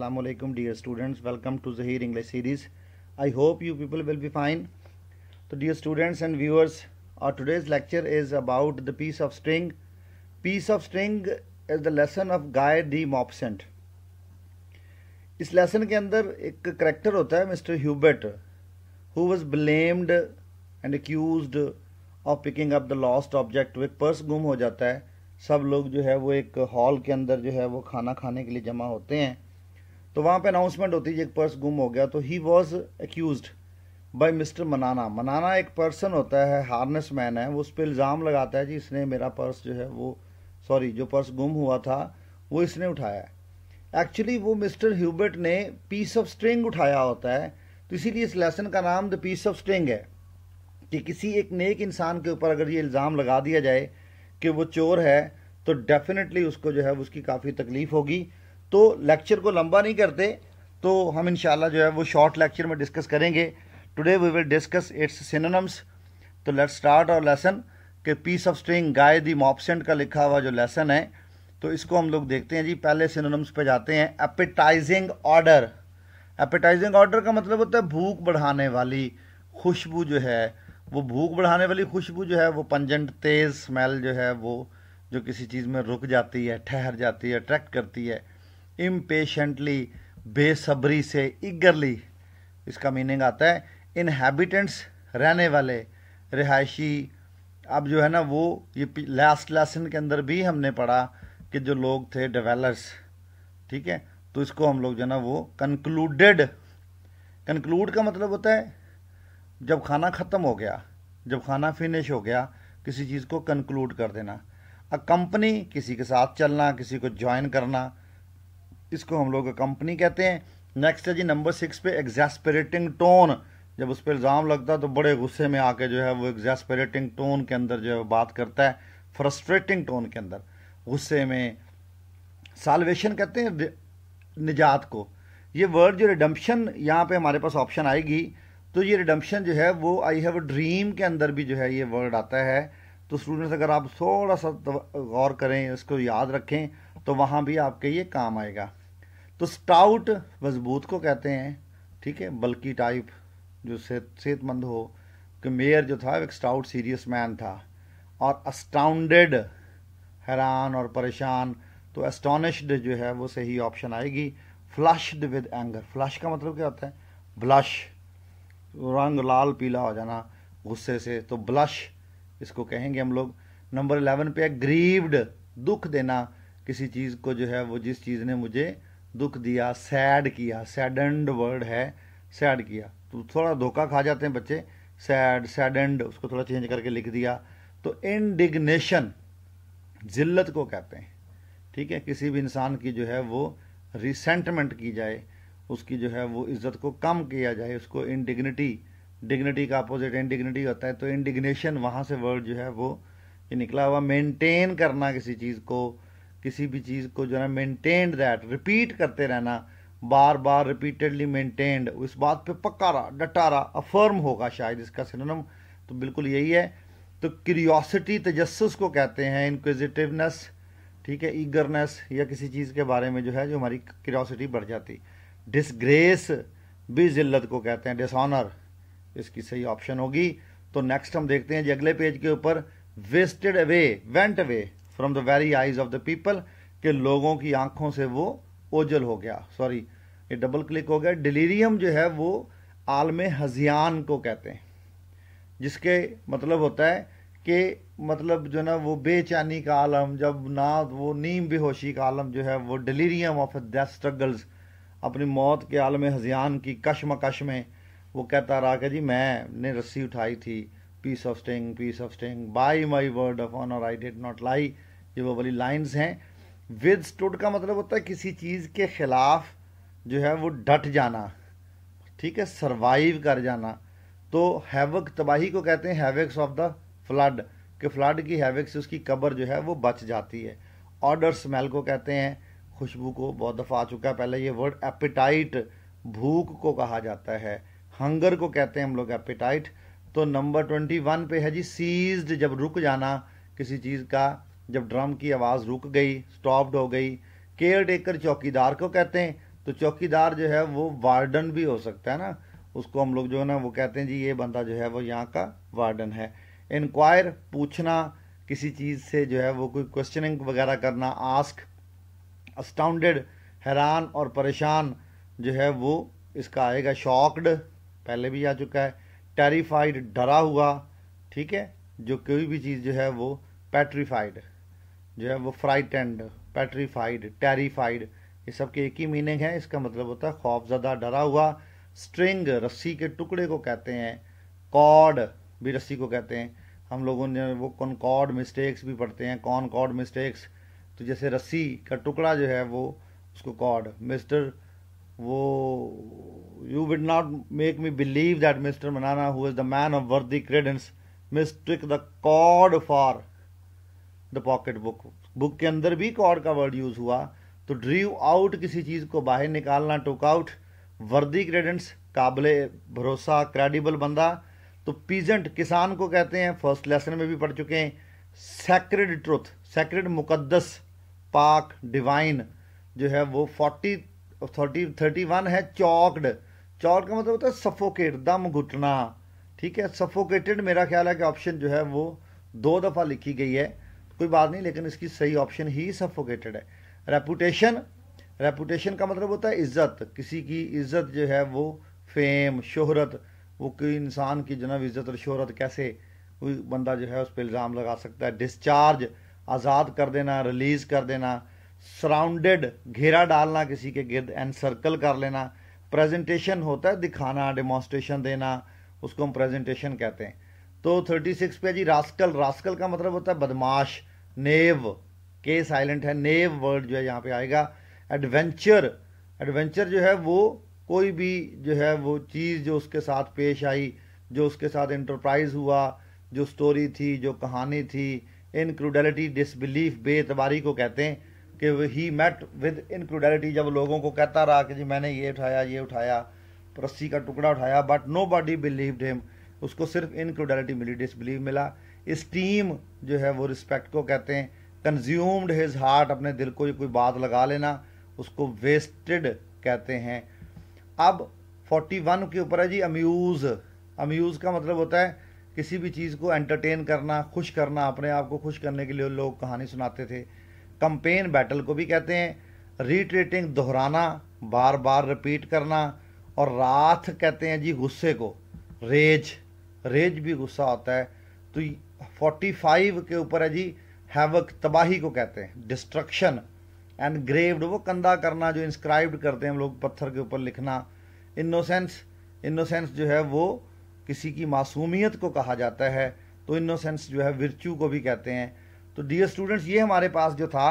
अल्लाम dear students welcome to Zaheer English series I hope you people will be fine तो dear students and viewers our today's lecture is about the piece of string piece of string is the lesson of Guy de Maupassant इस lesson के अंदर एक character होता है mister Hubert who was blamed and accuse of picking up the lost object एक purse गुम हो जाता है सब लोग जो है वो एक हॉल के अंदर जो है वो खाना खाने के लिए जमा होते हैं तो वहाँ पे अनाउंसमेंट होती है एक पर्स गुम हो गया तो he was accuse by mister Manana Manana एक पर्सन होता है हार्नेस मैन है वो उस पर इल्ज़ाम लगाता है जी इसने मेरा पर्स जो है वो सॉरी जो पर्स गुम हुआ था वो इसने उठाया है एक्चुअली वो मिस्टर ह्यूबर्ट ने पीस ऑफ स्ट्रिंग उठाया होता है तो इसीलिए इस लेसन का नाम द पीस ऑफ स्ट्रिंग है कि किसी एक नेक इंसान के ऊपर अगर ये इल्ज़ाम लगा दिया जाए कि वो चोर है तो डेफिनेटली उसको जो है उसकी काफ़ी तकलीफ़ होगी तो लेक्चर को लंबा नहीं करते तो हम इन जो है वो शॉर्ट लेक्चर में डिस्कस करेंगे today we will discuss its synonyms तो लेट स्टार्ट और लेसन के piece of string Guy de Maupassant का लिखा हुआ जो लेसन है तो इसको हम लोग देखते हैं जी पहले सिनोनम्स पे जाते हैं एपेटाइजिंग ऑर्डर एपेटाइजिंग ऑर्डर का मतलब होता है भूख बढ़ाने वाली खुशबू जो है वो भूख बढ़ाने वाली खुशबू जो है वो पंजेंट तेज़ स्मेल जो है वो जो किसी चीज़ में रुक जाती है ठहर जाती है अट्रैक्ट करती है इम्पेशेंटली बेसब्री से ईगरली इसका मीनिंग आता है इनहेबिटेंट्स रहने वाले रिहायशी अब जो है ना वो ये लास्ट लेसन के अंदर भी हमने पढ़ा कि जो लोग थे डेवेलर्स ठीक है तो इसको हम लोग जो है ना वो कंक्लूडेड कंक्लूड का मतलब होता है जब खाना ख़त्म हो गया जब खाना फिनिश हो गया किसी चीज़ को कंक्लूड कर देना अ कंपनी किसी के साथ चलना किसी को ज्वाइन करना इसको हम लोग कंपनी कहते हैं नेक्स्ट है जी नंबर सिक्स पे एग्जैस्परेटिंग टोन जब उस पर इल्ज़ाम लगता है तो बड़े गुस्से में आके जो है वो एग्जैसपरेटिंग टोन के अंदर जो है बात करता है फ्रस्ट्रेटिंग टोन के अंदर गुस्से में सालवेशन कहते हैं निजात को ये वर्ड जो रिडम्पशन यहाँ पे हमारे पास ऑप्शन आएगी तो ये रिडम्पशन जो है वो आई हैव ड्रीम के अंदर भी जो है ये वर्ड आता है तो स्टूडेंट्स अगर आप थोड़ा सा गौर करें इसको याद रखें तो वहाँ भी आपके ये काम आएगा तो स्टाउट मजबूत को कहते हैं ठीक है बल्कि टाइप जो सेहत सेहतमंद हो कि मेयर जो था एक स्टाउट सीरियस मैन था और अस्टाउंडेड हैरान और परेशान तो एस्टोनिश्ड जो है वो सही ऑप्शन आएगी फ्लश्ड विद एंगर फ्लश का मतलब क्या होता है ब्लश रंग लाल पीला हो जाना गुस्से से तो ब्लश इसको कहेंगे हम लोग नंबर इलेवन पे है ग्रीव्ड दुख देना किसी चीज़ को जो है वो जिस चीज़ ने मुझे दुख दिया सैड किया सैडेंड वर्ड है सैड किया तो थोड़ा धोखा खा जाते हैं बच्चे सैड सैडेंड उसको थोड़ा चेंज करके लिख दिया तो इंडिग्नेशन जिल्लत को कहते हैं ठीक है किसी भी इंसान की जो है वो रिसेंटमेंट की जाए उसकी जो है वो इज़्ज़त को कम किया जाए उसको इनडिग्निटी डिग्निटी का अपोजिट इनडिग्निटी होता है तो इनडिग्नेशन वहाँ से वर्ड जो है वो ये निकला हुआ मेंटेन करना किसी चीज़ को किसी भी चीज़ को जो है मेंटेन्ड दैट रिपीट करते रहना बार बार रिपीटेडली मेंटेन्ड उस बात पे पक्का रहा डटा रहा अफर्म होगा शायद इसका सिनोनम तो बिल्कुल यही है तो क्यूरियोसिटी तजस्स को कहते हैं इंक्विजिटिवनेस ठीक है ईगरनेस या किसी चीज़ के बारे में जो है जो हमारी क्यूरियोसिटी बढ़ जाती डिसग्रेस भी जिल्लत को कहते हैं डिसऑनर इसकी सही ऑप्शन होगी तो नेक्स्ट हम देखते हैं जी अगले पेज के ऊपर wasted away went away from the very eyes of the people के लोगों की आंखों से वो ओझल हो गया सॉरी ये डबल क्लिक हो गया डिलीरियम जो है वो आलम हजियान को कहते हैं जिसके मतलब होता है कि मतलब जो ना वो बेचैनी का आलम जब ना वो नीम बेहोशी का आलम जो है वो डिलीरियम ऑफ द स्ट्रगल्स अपनी मौत के आलम हजियान की कश्मकश में वो कहता रहा कि जी मैंने रस्सी उठाई थी piece of string piece of string by my word of honour I did not lie ये वो वाली लाइन्स हैं विद स्टूड का मतलब होता है किसी चीज़ के ख़िलाफ़ जो है वो डट जाना ठीक है सरवाइव कर जाना तो हैवक तबाही को कहते हैं हैवक्स ऑफ द फ्लड कि फ्लड की हैवक से उसकी कब्र जो है वो बच जाती है ऑर्डर स्मेल को कहते हैं खुशबू को बहुत दफ़ा आ चुका है पहले ये वर्ड एपिटाइट भूख को कहा जाता है हंगर को कहते हैं हम लोग एपिटाइट तो नंबर ट्वेंटी वन पे है जी सीज्ड जब रुक जाना किसी चीज़ का जब ड्रम की आवाज़ रुक गई स्टॉप्ड हो गई केयर टेकर चौकीदार को कहते हैं तो चौकीदार जो है वो वार्डन भी हो सकता है ना उसको हम लोग जो है ना वो कहते हैं जी ये बंदा जो है वो यहाँ का वार्डन है इंक्वायर पूछना किसी चीज़ से जो है वो कोई क्वेश्चनिंग वगैरह करना आस्क अस्टाउंडेड हैरान और परेशान जो है वो इसका आएगा शॉक्ड पहले भी आ चुका है टेरिफाइड डरा हुआ ठीक है जो कोई भी चीज़ जो है वो पेट्रीफाइड जो है वो फ्राइटेंड पेट्रीफाइड टेरिफाइड ये सब के एक ही मीनिंग है इसका मतलब होता है ज़्यादा डरा हुआ स्ट्रिंग रस्सी के टुकड़े को कहते हैं कॉर्ड भी रस्सी को कहते हैं हम लोगों ने वो कौन कॉड मिस्टेक्स भी पढ़ते हैं कौन कॉड मिस्टेक्स तो जैसे रस्सी का टुकड़ा जो है वो उसको कॉर्ड मिस्टर वो you would not make me believe that mister Manana who is the man of worthy credence trick the cord for the pocket book book के अंदर भी कॉड का वर्ड यूज हुआ तो ड्रीव आउट किसी चीज को बाहर निकालना टुक आउट वर्दी क्रेडेंस काबले भरोसा क्रेडिबल बंदा तो पीजेंट किसान को कहते हैं फर्स्ट लेसन में भी पढ़ चुके हैं सेक्रेड ट्रुथ सेक्रेड मुकदस पाक डिवाइन जो है वो फोर्टी और थर्टी थर्टी वन है चौकड चौकड का मतलब होता है सफोकेट दम घुटना ठीक है सफोकेटेड मेरा ख्याल है कि ऑप्शन जो है वो दो दफ़ा लिखी गई है कोई बात नहीं लेकिन इसकी सही ऑप्शन ही सफोकेटेड है रेपूटेशन रेपूटेशन का मतलब होता है इज्जत किसी की इज्जत जो है वो फेम शोहरत वो कोई इंसान की जनाब इज्जत और शोहरत कैसे कोई बंदा जो है उस पर इल्ज़ाम लगा सकता है डिस्चार्ज आज़ाद कर देना रिलीज़ कर देना सराउंडेड घेरा डालना किसी के गिर्द एंड सर्कल कर लेना प्रेजेंटेशन होता है दिखाना डेमोस्ट्रेशन देना उसको हम प्रेजेंटेशन कहते हैं तो 36 पे जी रास्कल रास्कल का मतलब होता है बदमाश नेव के साइलेंट है नेव वर्ड जो है यहाँ पे आएगा एडवेंचर एडवेंचर जो है वो कोई भी जो है वो चीज़ जो उसके साथ पेश आई जो उसके साथ इंटरप्राइज हुआ जो स्टोरी थी जो कहानी थी इनक्रूडलिटी डिसबिलीफ बेतबारी को कहते हैं कि ही मेट विद इनक्रूडलिटी जब लोगों को कहता रहा कि जी मैंने ये उठाया ये उठाया रस्सी का टुकड़ा उठाया but nobody believed him उसको सिर्फ इनक्रूडेलिटी मिली डिसबिलीव मिला इस टीम जो है वो रिस्पेक्ट को कहते हैं कंज्यूम्ड हिज हार्ट अपने दिल को ये कोई बात लगा लेना उसको वेस्टेड कहते हैं अब 41 के ऊपर है जी अम्यूज़ अम्यूज़ का मतलब होता है किसी भी चीज़ को एंटरटेन करना खुश करना अपने आप को खुश करने के लिए लोग कहानी सुनाते थे कंपेन बैटल को भी कहते हैं रिट्रेटिंग दोहराना बार बार रिपीट करना और रात कहते हैं जी गुस्से को रेज रेज भी गुस्सा होता है तो फोर्टी फाइव के ऊपर है जी हैवक तबाही को कहते हैं डिस्ट्रक्शन एंड ग्रेव्ड वो कंधा करना जो इंस्क्राइब्ड करते हैं हम लोग पत्थर के ऊपर लिखना इनोसेंस इनोसेंस जो है वो किसी की मासूमियत को कहा जाता है तो इनोसेंस जो है विरचू को भी कहते हैं तो डियर स्टूडेंट्स ये हमारे पास जो था